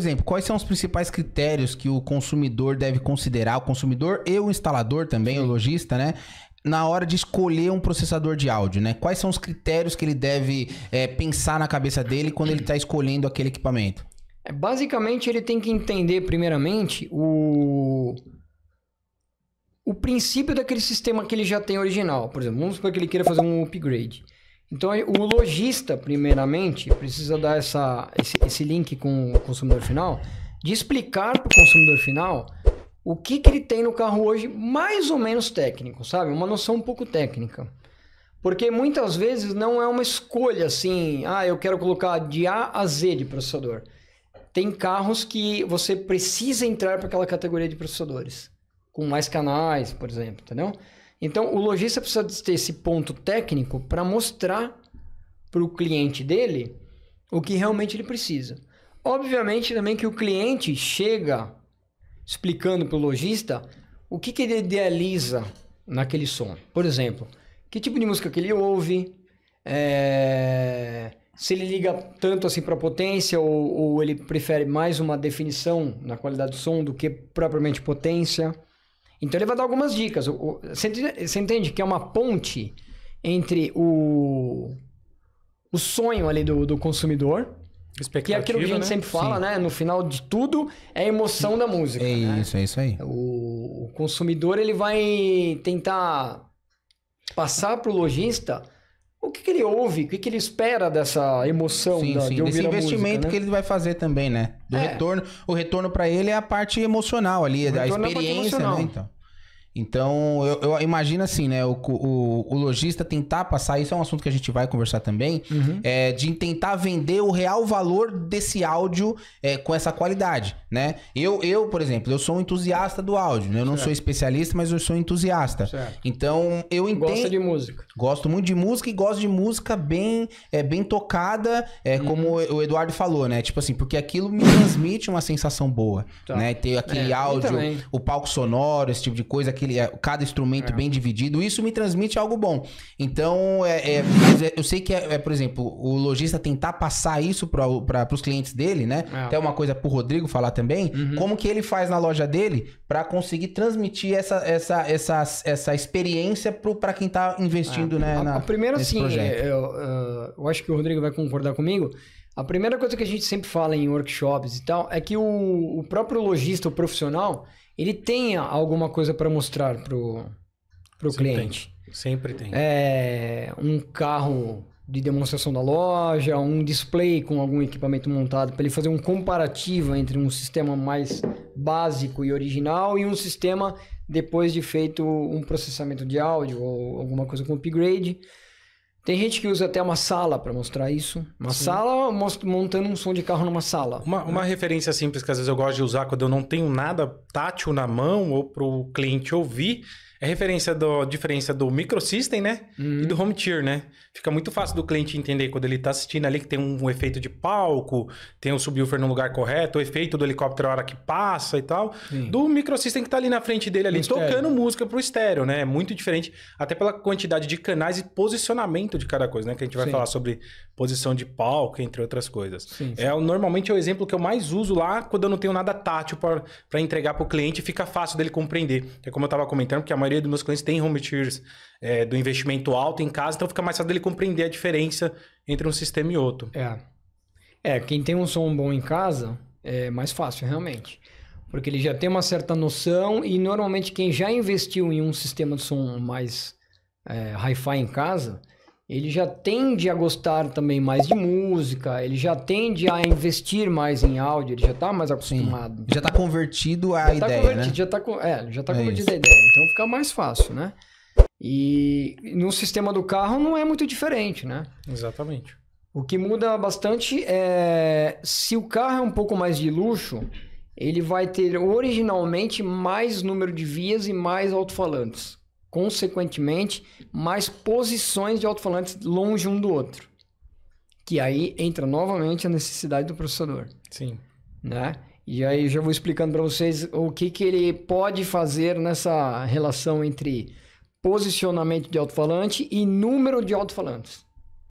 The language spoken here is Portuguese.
exemplo, quais são os principais critérios que o consumidor deve considerar, o consumidor e o instalador também, Sim. o lojista, né? na hora de escolher um processador de áudio, né? Quais são os critérios que ele deve é, pensar na cabeça dele quando ele está escolhendo aquele equipamento? É, basicamente, ele tem que entender, primeiramente, o... o princípio daquele sistema que ele já tem original. Por exemplo, vamos supor que ele queira fazer um upgrade. Então, o lojista, primeiramente, precisa dar essa, esse, esse link com o consumidor final, de explicar para o consumidor final o que, que ele tem no carro hoje, mais ou menos técnico, sabe? Uma noção um pouco técnica. Porque muitas vezes não é uma escolha assim, ah, eu quero colocar de A a Z de processador. Tem carros que você precisa entrar para aquela categoria de processadores, com mais canais, por exemplo, entendeu? Então, o lojista precisa ter esse ponto técnico para mostrar para o cliente dele o que realmente ele precisa. Obviamente também que o cliente chega explicando para o lojista o que, que ele idealiza naquele som. Por exemplo, que tipo de música que ele ouve, é... se ele liga tanto assim para potência ou, ou ele prefere mais uma definição na qualidade do som do que propriamente potência. Então ele vai dar algumas dicas. O, você, entende, você entende que é uma ponte entre o, o sonho ali do, do consumidor, que é aquilo que a gente né? sempre fala, Sim. né? No final de tudo é a emoção Sim. da música. É né? isso, é isso aí. O, o consumidor ele vai tentar passar para o lojista o que, que ele ouve, o que, que ele espera dessa emoção sim, da, sim. de ouvir Desse investimento música, né? que ele vai fazer também, né? Do é. retorno, o retorno para ele é a parte emocional ali, o da é experiência, é né? Então. Então, eu, eu, imagino assim, né? O, o, o lojista tentar passar, isso é um assunto que a gente vai conversar também, uhum. é, de tentar vender o real valor desse áudio é, com essa qualidade, né? Eu, eu, por exemplo, eu sou um entusiasta do áudio, né? Eu não certo. sou especialista, mas eu sou entusiasta. Certo. Então, eu entendo... Gosta de música. Gosto muito de música e gosto de música bem, é, bem tocada, é, uhum. como o Eduardo falou, né? Tipo assim, porque aquilo me transmite uma sensação boa, tá. né? Ter aquele é, áudio, o palco sonoro, esse tipo de coisa aquele, é, cada instrumento é. bem dividido, isso me transmite algo bom. Então, é, é eu sei que, é, é por exemplo, o lojista tentar passar isso para os clientes dele, né? É. Até uma coisa para o Rodrigo falar também, uhum. como que ele faz na loja dele para conseguir transmitir essa, essa, essa, essa experiência para quem está investindo, é. né? A, na, a primeira, assim, eu, eu acho que o Rodrigo vai concordar comigo. A primeira coisa que a gente sempre fala em workshops e tal é que o, o próprio lojista, o profissional, ele tenha alguma coisa para mostrar pro, pro Sempre cliente. Tem. Sempre tem. É, um carro de demonstração da loja, um display com algum equipamento montado para ele fazer um comparativo entre um sistema mais básico e original e um sistema depois de feito um processamento de áudio ou alguma coisa com upgrade tem gente que usa até uma sala para mostrar isso. Uma Sim. sala montando um som de carro numa sala. Uma, né? uma, referência simples que às vezes eu gosto de usar quando eu não tenho nada tátil na mão ou para o cliente ouvir é referência da diferença do microsystem, né? Uhum. E do uhum. home tier, né? Fica muito fácil do cliente entender quando ele tá assistindo ali que tem um, um efeito de palco, tem o um subwoofer no lugar correto, o efeito do helicóptero a hora que passa e tal. Sim. Do microsystem que tá ali na frente dele ali, tocando música música pro estéreo, né? É muito diferente, até pela quantidade de canais e posicionamento de cada coisa, né? Que a gente vai sim. falar sobre posição de palco, entre outras coisas. Sim, é Normalmente é o exemplo que eu mais uso lá quando eu não tenho nada tátil para entregar pro cliente, fica fácil dele compreender. É como eu tava comentando, porque a maioria maioria dos meus clientes tem home tiers é, do investimento alto em casa, então fica mais fácil dele compreender a diferença entre um sistema e outro. É. É, quem tem um som bom em casa é mais fácil, realmente. Porque ele já tem uma certa noção e normalmente quem já investiu em um sistema de som mais é, hi-fi em casa ele já tende a gostar também mais de música, ele já tende a investir mais em áudio, ele já tá mais acostumado. Sim. Já tá convertido à já tá ideia, tá convertido, né? Já tá, é, já tá é convertido isso. à ideia, então fica mais fácil, né? E no sistema do carro não é muito diferente, né? Exatamente. O que muda bastante é se o carro é um pouco mais de luxo, ele vai ter originalmente mais número de vias e mais alto-falantes consequentemente, mais posições de alto-falantes longe um do outro. Que aí entra novamente a necessidade do processador. Sim. Né? E aí já vou explicando para vocês o que, que ele pode fazer nessa relação entre posicionamento de alto-falante e número de alto-falantes.